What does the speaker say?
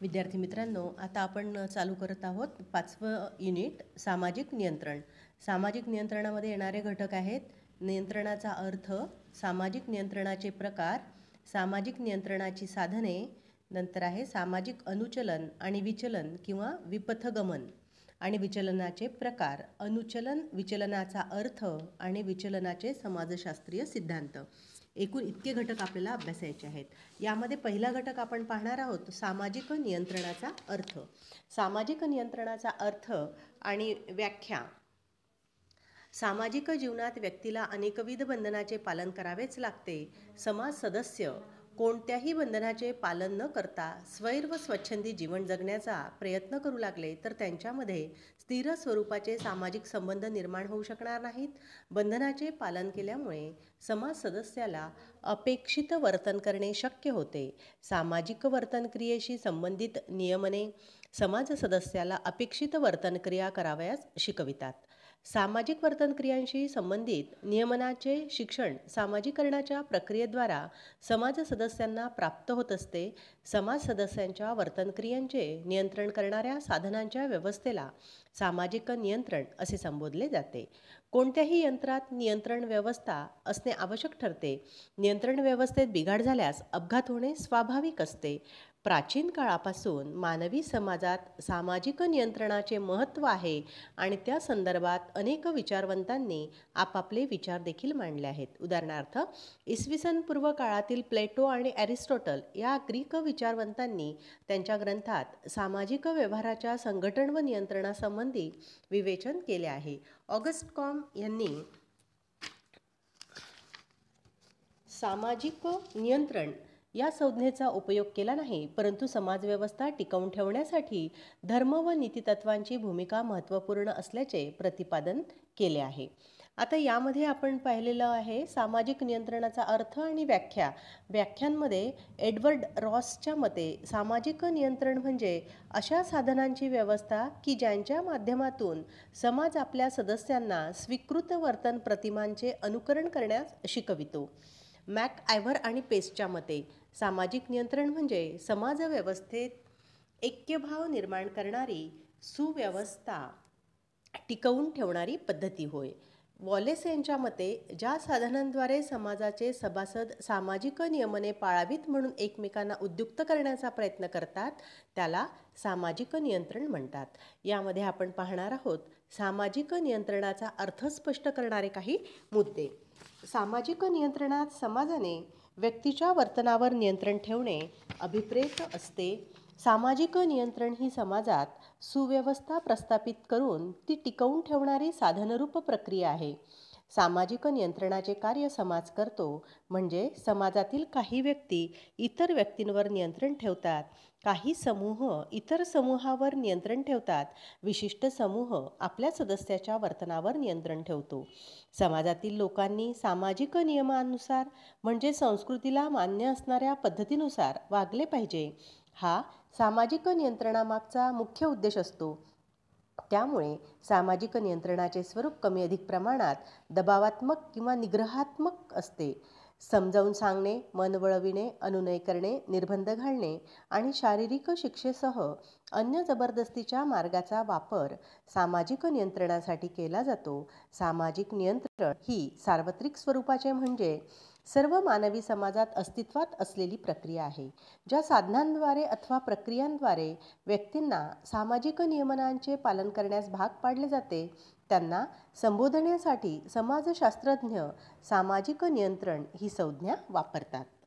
विद्यार्थी मित्रांनो आता आपण चालू करत आहोत पाचवं युनिट सामाजिक नियंत्रण सामाजिक नियंत्रणामध्ये येणारे घटक आहेत नियंत्रणाचा अर्थ सामाजिक नियंत्रणाचे प्रकार सामाजिक नियंत्रणाची साधने नंतर आहे सामाजिक अनुचलन आणि विचलन किंवा विपथगमन आणि विचलनाचे प्रकार अनुचलन विचलनाचा अर्थ आणि विचलनाचे समाजशास्त्रीय सिद्धांत एकूण इतके घटक आपल्याला अभ्यासायचे आहेत यामध्ये पहिला घटक आपण पाहणार आहोत सामाजिक नियंत्रणाचा अर्थ सामाजिक नियंत्रणाचा अर्थ आणि व्याख्या सामाजिक जीवनात व्यक्तीला अनेकविध बंधनाचे पालन करावेच लागते समाज सदस्य कोणत्याही बंधनाचे पालन न करता स्वैर व स्वच्छंदी जीवन जगण्याचा प्रयत्न करू लागले तर त्यांच्यामध्ये स्थिर स्वरूपाचे सामाजिक संबंध निर्माण होऊ शकणार नाहीत बंधनाचे पालन केल्यामुळे समाज सदस्याला अपेक्षित वर्तन करणे शक्य होते सामाजिक वर्तनक्रियेशी संबंधित नियमने समाज सदस्याला अपेक्षित वर्तनक्रिया करावयास शिकवितात सामाजिक वर्तन क्रियांशी संबंधित नियमनाचे शिक्षण सामाजिकरणाच्या प्रक्रियेद्वारा समाज सदस्यांना प्राप्त होत असते समाज सदस्यांच्या वर्तनक्रियांचे नियंत्रण करणाऱ्या साधनांच्या व्यवस्थेला सामाजिक नियंत्रण असे संबोधले जाते कोणत्याही यंत्रात नियंत्रण व्यवस्था असणे आवश्यक ठरते नियंत्रण व्यवस्थेत बिघाड झाल्यास अपघात होणे स्वाभाविक असते प्राचीन काळापासून मानवी समाजात सामाजिक नियंत्रणाचे महत्त्व आहे आणि त्या संदर्भात अनेक विचारवंतांनी आपापले विचार देखील मांडले आहेत उदाहरणार्थ इसवी पूर्व काळातील प्लेटो आणि ॲरिस्टॉटल या ग्रीक विचारवंतांनी त्यांच्या ग्रंथात सामाजिक व्यवहाराच्या संघटन व नियंत्रणासंबंधी विवेचन केले आहे ऑगस्ट कॉम यांनी सामाजिक नियंत्रण या संज्ञेचा उपयोग केला नाही परंतु समाजव्यवस्था टिकवून ठेवण्यासाठी धर्म व नीतितत्वांची भूमिका महत्त्वपूर्ण असल्याचे प्रतिपादन केले आहे आता यामध्ये आपण पाहिलेलं आहे सामाजिक नियंत्रणाचा अर्थ आणि व्याख्या व्याख्यांमध्ये एडवर्ड रॉसच्या मते सामाजिक नियंत्रण म्हणजे अशा साधनांची व्यवस्था की ज्यांच्या माध्यमातून समाज आपल्या सदस्यांना स्वीकृत वर्तन प्रतिमांचे अनुकरण करण्यास शिकवितो मॅक आयव्हर आणि पेस्टच्या मते सामाजिक नियंत्रण म्हणजे समाजव्यवस्थेत ऐक्यभाव निर्माण करणारी सुव्यवस्था टिकवून ठेवणारी पद्धती होय वॉलेस यांच्या मते ज्या साधनांद्वारे समाजाचे सभासद सामाजिक नियमने पाळावीत म्हणून एकमेकांना उद्युक्त करण्याचा प्रयत्न करतात त्याला सामाजिक नियंत्रण म्हणतात यामध्ये आपण पाहणार आहोत सामाजिक नियंत्रणाचा अर्थ स्पष्ट करणारे काही मुद्दे सामाजिक नियंत्रणात समाजाने व्यक्तीच्या वर्तनावर नियंत्रण ठेवणे अभिप्रेत असते सामाजिक नियंत्रण ही समाजात सुव्यवस्था प्रस्थापित करून ती टिकवून ठेवणारी साधनरूप प्रक्रिया आहे सामाजिक नियंत्रणाचे कार्य समाज करतो म्हणजे समाजातील काही व्यक्ती इतर व्यक्तींवर नियंत्रण ठेवतात काही समूह इतर समूहावर नियंत्रण ठेवतात विशिष्ट समूह आपल्या सदस्याच्या वर्तनावर नियंत्रण ठेवतो समाजातील लोकांनी सामाजिक नियमानुसार म्हणजे संस्कृतीला मान्य असणाऱ्या पद्धतीनुसार वागले पाहिजे हा सामाजिक नियंत्रणामागचा मुख्य उद्देश असतो त्यामुळे सामाजिक नियंत्रणाचे स्वरूप कमी अधिक प्रमाणात दबावात्मक किंवा निग्रहात्मक असते समजावून सांगणे मन वळविणे अनुनय करणे निर्बंध घालणे आणि शारीरिक शिक्षेसह अन्य जबरदस्तीच्या मार्गाचा वापर सामाजिक नियंत्रणासाठी केला जातो सामाजिक नियंत्रण ही सार्वत्रिक स्वरूपाचे म्हणजे सर्व मानवी समाजात अस्तित्वात असलेली प्रक्रिया आहे ज्या साधनांद्वारे अथवा प्रक्रियांद्वारे व्यक्तींना सामाजिक नियमनांचे पालन करण्यास भाग पाडले जाते त्यांना संबोधण्यासाठी समाजशास्त्रज्ञ सामाजिक नियंत्रण ही संज्ञा वापरतात